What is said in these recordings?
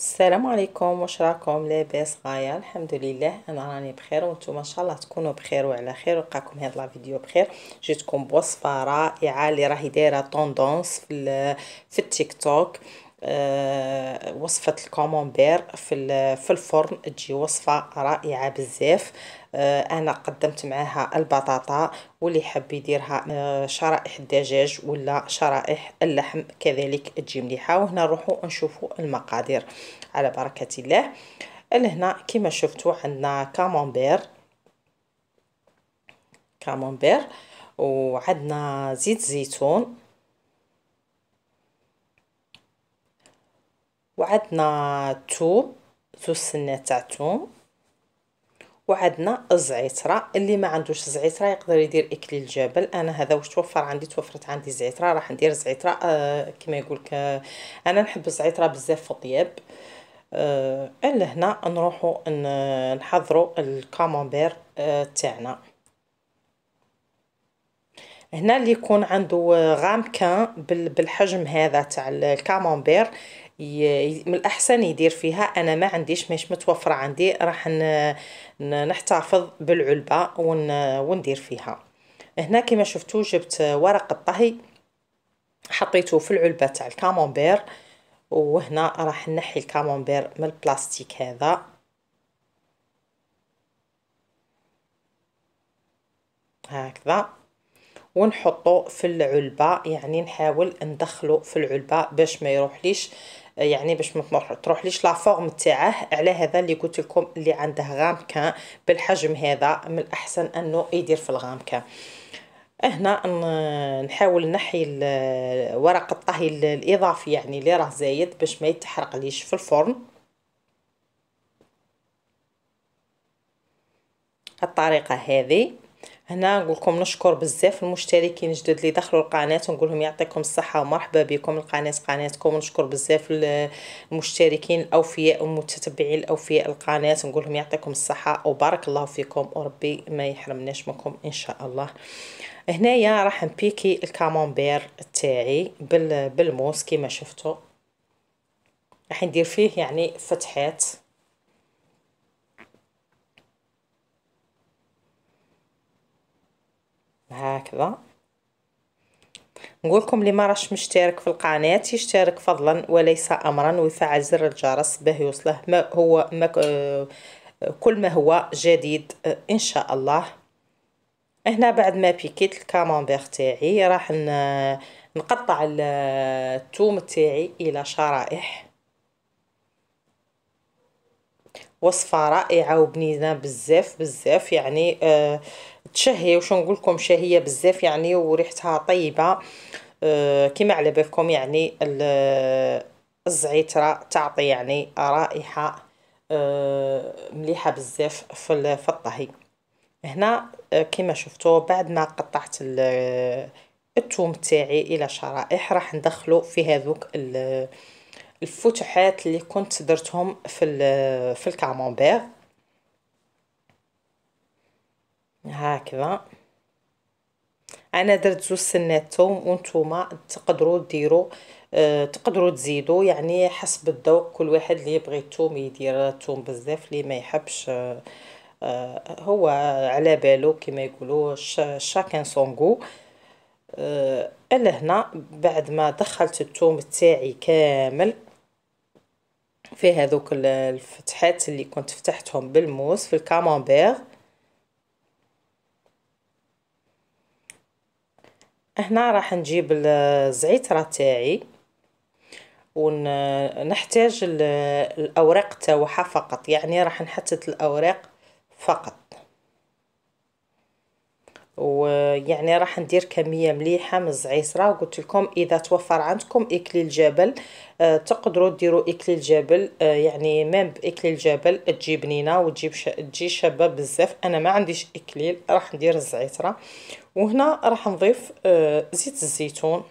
السلام عليكم واش راكم لاباس غايه الحمد لله انا راني بخير وانتم ان شاء الله تكونوا بخير وعلى خير ولقاكم هاد لا فيديو بخير جيتكم بوصفه رائعه اللي راهي دايره طوندونس في في التيك توك آه، وصفة الكومونبير في في الفرن تجي وصفة رائعة بزاف آه، انا قدمت معاها البطاطا واللي حاب يديرها آه، شرائح الدجاج ولا شرائح اللحم كذلك تجي مليحه وهنا نروحوا نشوفوا المقادير على بركه الله لهنا كما شفتوا عندنا كامونبير كامونبير وعندنا زيت زيتون وعندنا الثوم زوج سنات تاع الثوم وعندنا الزعتره اللي ما عندوش زعتره يقدر يدير اكليل الجبل انا هذا واش توفر عندي توفرت عندي الزعتره راح ندير زعتره آه كما يقول آه انا نحب الزعتره بزاف في الطياب آه اللي هنا نروحو نحضروا الكامامبير آه تاعنا هنا اللي يكون عنده آه، غامكان بالحجم هذا تاع الكامامبير من الاحسن يدير فيها انا ما عنديش ماش متوفره عندي راح نحتفظ بالعلبه وندير فيها هنا كما شفتوا جبت ورق الطهي حطيته في العلبه تاع الكامونبير وهنا راح نحي الكامونبير من البلاستيك هذا هكذا ونحطه في العلبه يعني نحاول ندخله في العلبه باش ما يروحليش يعني باش ما تروحليش لا فورم تاعه على هذا اللي قلت لكم اللي عنده غامكان بالحجم هذا من الاحسن انه يدير في الغامكان هنا نحاول نحي ورق الطهي الاضافي يعني اللي راه زايد باش ما يتحرق ليش في الفرن الطريقه هذه هنا نقول لكم نشكر بزاف المشتركين الجدد اللي دخلوا القناه ونقول لهم يعطيكم الصحه ومرحبا بكم القناه قناتكم ونشكر بزاف المشتركين الاوفياء والمتتبعين الاوفياء القناه نقول لهم يعطيكم الصحه وبارك الله فيكم وربي ما يحرمناش منكم ان شاء الله هنايا راح نبيكي الكامونبير تاعي بالموس كما شفتوا راح ندير فيه يعني فتحات هكذا نقولكم اللي ما راش مشترك في القناة يشترك فضلا وليس امرا ويفعل زر الجرس باه يوصله ما هو ما آه، كل ما هو جديد آه، ان شاء الله هنا بعد ما بيكيت الكامامبير تاعي راح نقطع الثوم تاعي الى شرائح وصفه رائعه وبنينه بزاف بزاف يعني أه تشهي واش نقول لكم شهيه بزاف يعني وريحتها طيبه أه كما على بالكم يعني آه، الزعتر تعطي يعني رائحه أه مليحه بزاف في الطهي هنا آه، كما شفتوا بعد ما قطعت آه، الثوم تاعي الى شرائح راح ندخله في هذوك الفتحات اللي كنت درتهم في في الكامونبير هكذا انا درت زوج سنات ثوم وانتم تقدروا ديروا أه تقدروا تزيدوا يعني حسب الذوق كل واحد اللي يبغي الثوم يدير الثوم بزاف اللي ما يحبش أه, آه، هو على بالو كما يقولوا شاكان سونغو انا آه، هنا بعد ما دخلت الثوم تاعي كامل فيه هذوك الفتحات اللي كنت فتحتهم بالموس في الكامامبير هنا راح نجيب الزعترة تاعي ونحتاج الاوراق تاعها فقط يعني راح نحتت الاوراق فقط ويعني راح ندير كميه مليحه من الزعيسره وقلت لكم اذا توفر عندكم اكليل جبل آه تقدروا ديروا اكليل جبل آه يعني ميم باكليل جبل تجي بنينه وتجيب شا... تجي شابه بزاف انا ما عنديش اكليل راح ندير الزعيسره وهنا راح نضيف آه زيت الزيتون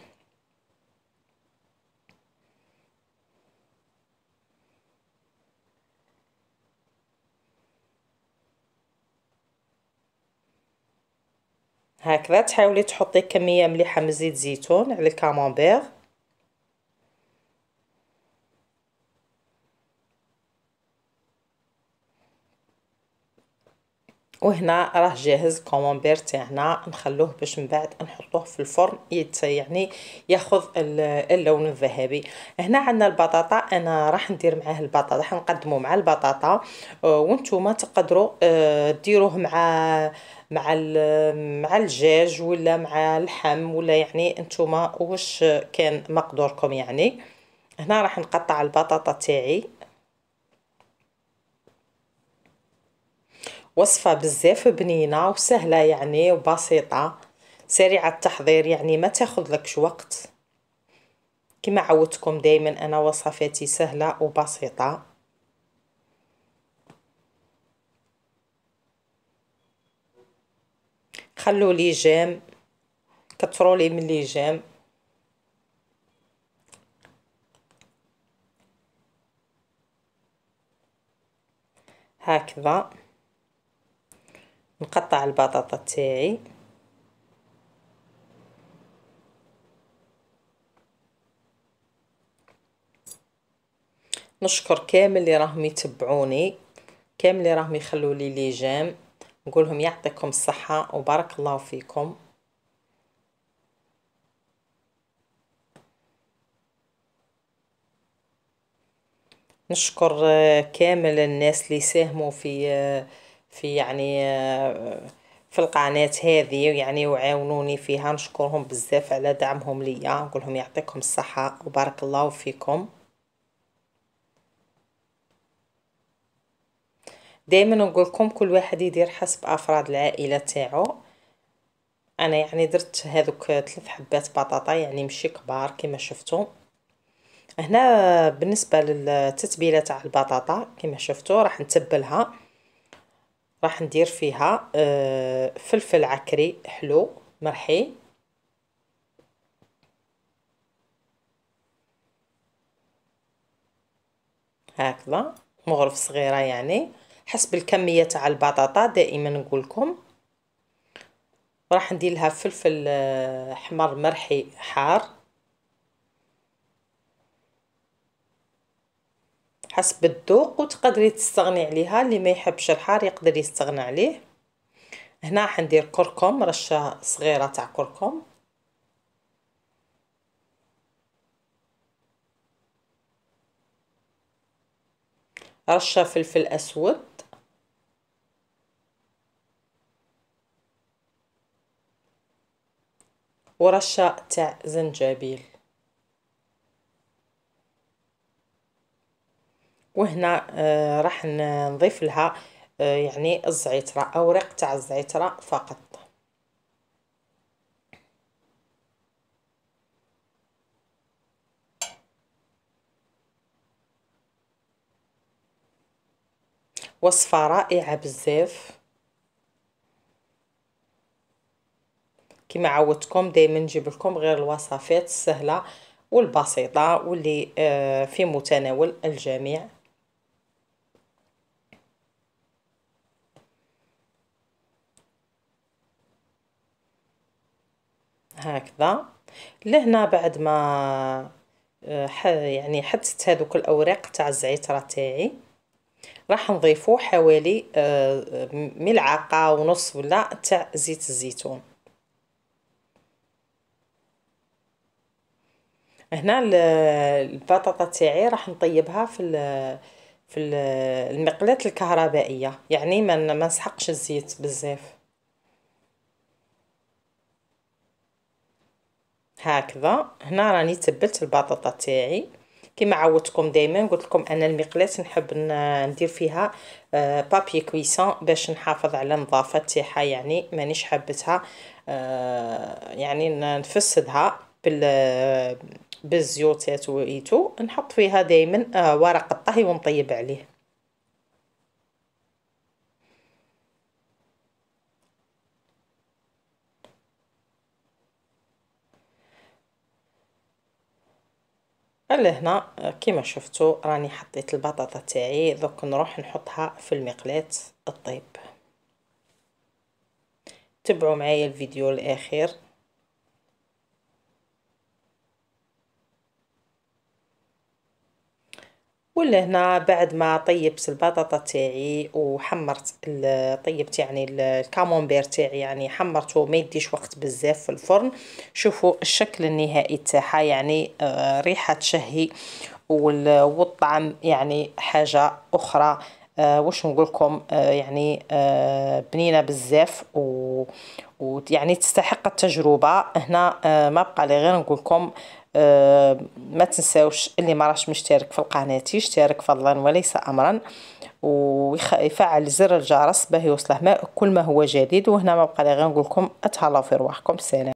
هكذا تحاولي تحطي كميه مليحه من زيت زيتون على الكامونبير وهنا راه جاهز الكومونبير تاعنا نخلوه باش من بعد نحطوه في الفرن يت يعني ياخذ اللون الذهبي هنا عندنا البطاطا انا راح ندير معاه البطاطا راح نقدمه مع البطاطا أه، وانتم تقدروا أه، ديروه مع مع مع الدجاج ولا مع اللحم ولا يعني انتم واش كان مقدوركم يعني هنا راح نقطع البطاطا تاعي وصفة بزاف بنينة وسهلة يعني وبسيطة سريعة التحضير يعني ما تاخذ لكش وقت كما عودتكم دائما انا وصفاتي سهلة وبسيطة خلوا لي جام كتروا لي من لي جام هكذا نقطع البطاطا تاعي نشكر كامل اللي راهم يتبعوني كامل اللي راهم يخلوا لي لي جام نقول لهم يعطيكم الصحه وبارك الله فيكم نشكر آه، كامل الناس اللي ساهموا في آه، في يعني آه، في القناة هذه يعني وعاونوني فيها نشكرهم بزاف على دعمهم ليا نقول لهم يعطيكم الصحة وبارك الله فيكم دائما نقول لكم كل واحد يدير حسب افراد العائله تاعو انا يعني درت هذوك ثلاث حبات بطاطا يعني مشي كبار كما شفتو هنا بالنسبه للتتبيله تاع البطاطا كما شفتو راح نتبلها راح ندير فيها آه، فلفل عكري حلو مرحي هكذا مغرف صغيره يعني حسب الكميه تاع البطاطا دائما نقول لكم راح ندير لها فلفل آه، حمر مرحي حار حسب الذوق وتقدري تستغني عليها اللي ما يحبش الحار يقدر يستغنى عليه هنا حندير كركم رشه صغيره تاع كركم رشه فلفل اسود ورشه تاع زنجبيل وهنا آه، راح نضيف لها آه، يعني الزعترة أوراق تاع الزعترة فقط وصفة رائعة بزاف كما عودتكم دائما نجيب لكم غير الوصفات السهله والبسيطه واللي آه، في متناول الجميع هكذا لهنا بعد ما آه، يعني حدثت هذوك الاوراق تاع الزعتر تاعي راح نضيفو حوالي آه، ملعقه ونص ولا تاع زيت الزيتون هنا البطاطا تاعي راح نطيبها في في المقلاة الكهربائيه يعني ما نسحقش الزيت بزاف هكذا هنا راني تبلت البطاطا تاعي كما عودتكم دائما قلت لكم انا المقلاة نحب ندير فيها بابي آه، كويسون باش نحافظ على النظافه تاعها يعني مانيش حابتها آه، يعني نفسدها بال بالزيوتات ايتو نحط فيها دائما آه، ورق الطهي ونطيب عليه لهنا كما شفتوا راني حطيت البطاطا تاعي دوك نروح نحطها في المقلاة الطيب تبعوا معايا الفيديو الاخير ولهنا بعد ما طيبت البطاطا تاعي وحمرت طيبت يعني الكامونبير تاعي يعني حمرته ما يديش وقت بزاف في الفرن شوفوا الشكل النهائي تاعها يعني آه، ريحه تشهي والطعم يعني حاجه اخرى آه، واش نقول لكم آه، يعني بنينه بزاف و ويعني تستحق التجربه هنا ما بقى لي غير نقول لكم ما تنساوش اللي ما راش مشترك في القناه يشترك فضلا وليس امرا ويفعل زر الجرس باه يوصله ما كل ما هو جديد وهنا ما بقى غير نقول لكم اتهلاو في رواحكم سلام